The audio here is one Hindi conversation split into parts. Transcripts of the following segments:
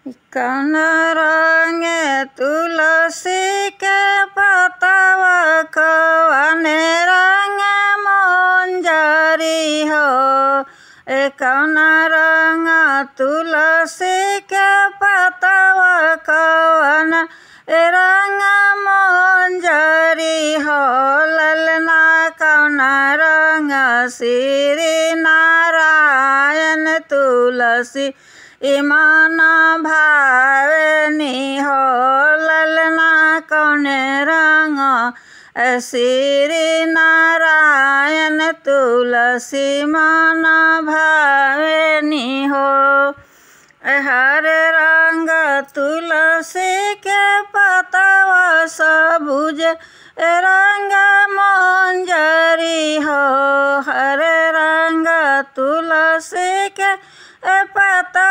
Ikan arange tulasi ke patawa kawane range monjari ho Ikan arange tulasi ke patawa kawane range monjari ho Lelena kawane range sih हसी इमाना भारनी हो ललना कौन रंग श्री नारायण तुलसी माना भावनी हो हर रंग तुलसी के पता सबुज रंग मंजरी हो हरे रंग तुलसी के पता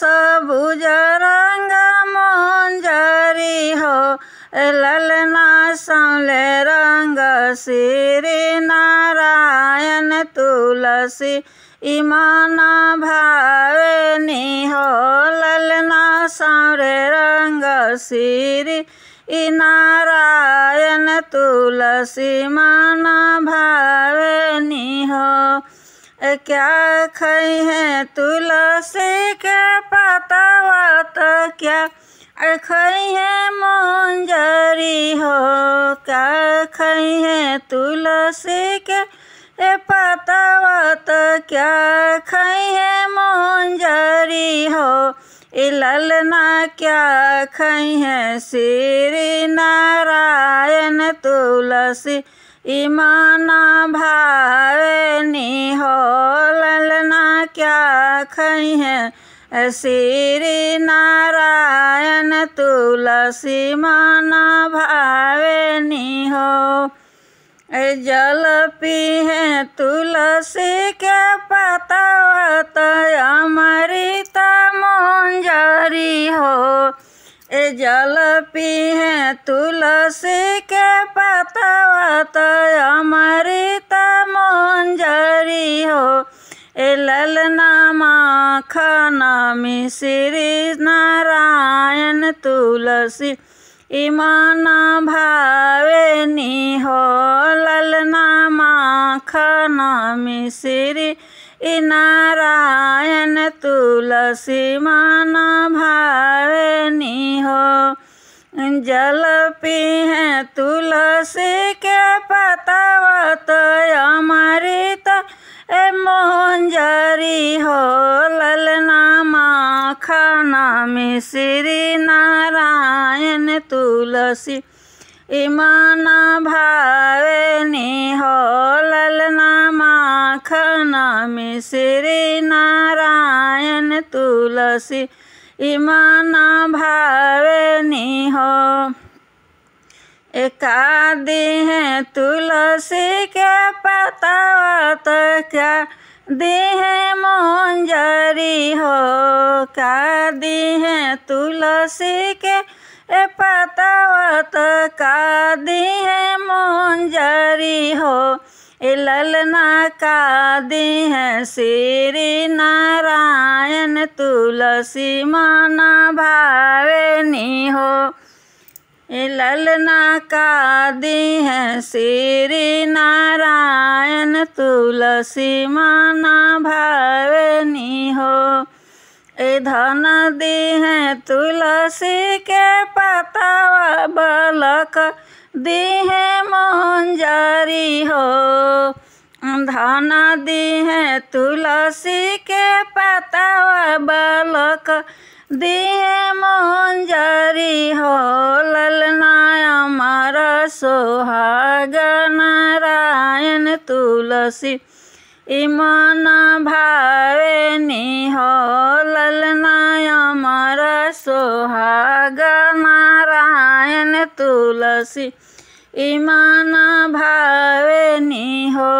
सबुज रंग मंजरी हो ललना सौले रंग श्री नारायण तुलसी इमान भावनी हो ललना सौरे रंग श्री नारायण तुलसी मान भावे हो क्या खई है तुलसी के पतावत क्या खई है मंजरी हो क्या खई है तुलसी के ए पतावत क्या खई है मंजरी हो ए ललना क्या खई है श्री नारायण तुलसी इमाना भावनी हो ललना क्या खई है श्री नारायण तुलसी माना भावनी हो जल पी है तुलसी के पता अमृत मोह जल पी तुलसी के पतावत अमृत मंजरी हो ए ललना माखना मिश्री नारायण तुलसी इमाना भावे हो ललनामा माखना मिश्री नारायण तुलसी मन भावनी हो जल पी है तुलसी के पतावत अमृत ए मोहंजरी हो ललना माखना मिश्री नारायण तुलसी इमान भावे निहोलल नामा माखन मिश्री नारायण तुलसी इमान भावे निहो एकादी है तुलसी के पतावत क्या है मोंजरी हो का दी है तुलसी के ए पतावत दी है मुंजरी हो ए ललना दी है श्री नारायण तुलसी माना भावनी हो ललना का दी है श्री नारायण तुलसी माना भावनी हो ए धन दीह तुलसी के पता बलक दीह मोहनजारी हो धन दीह तुलसी के पता बलक दीह मोहनजारी हो ललना मारा सोहागन तुलसी मन भावे निहोलल नमर सोहाग नारायण तुलसी इमान भावे निहो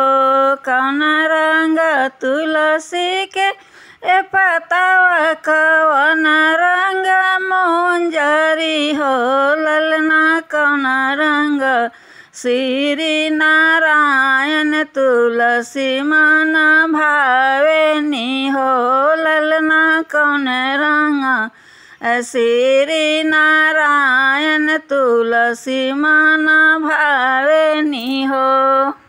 कन रंग तुलसी के ए पतावा कवन रंग मोंजरी हो ललना कन रंग श्री नारायण तुलसी मन भावे हो ललना कौन रंगा श्री नारायण तुलसी मन भावे हो